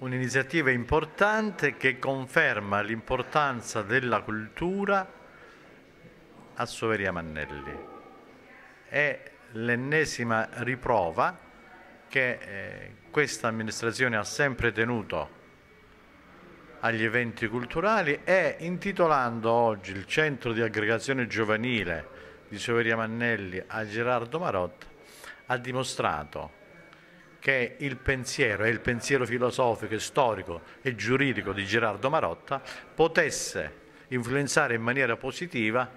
Un'iniziativa importante che conferma l'importanza della cultura a Soveria Mannelli. È l'ennesima riprova che eh, questa amministrazione ha sempre tenuto agli eventi culturali e intitolando oggi il centro di aggregazione giovanile di Soveria Mannelli a Gerardo Marotta ha dimostrato che il pensiero, e il pensiero filosofico, storico e giuridico di Gerardo Marotta, potesse influenzare in maniera positiva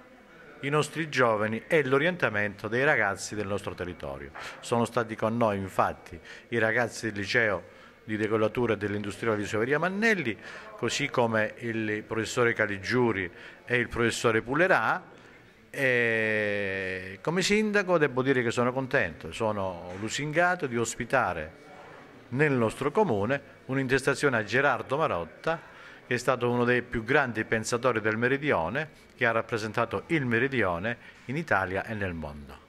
i nostri giovani e l'orientamento dei ragazzi del nostro territorio. Sono stati con noi infatti i ragazzi del liceo di regolatura dell'industriale di Soveria Mannelli, così come il professore Caligiuri e il professore Pulerà, e eh, come sindaco devo dire che sono contento, sono lusingato di ospitare nel nostro comune un'intestazione a Gerardo Marotta che è stato uno dei più grandi pensatori del meridione, che ha rappresentato il meridione in Italia e nel mondo.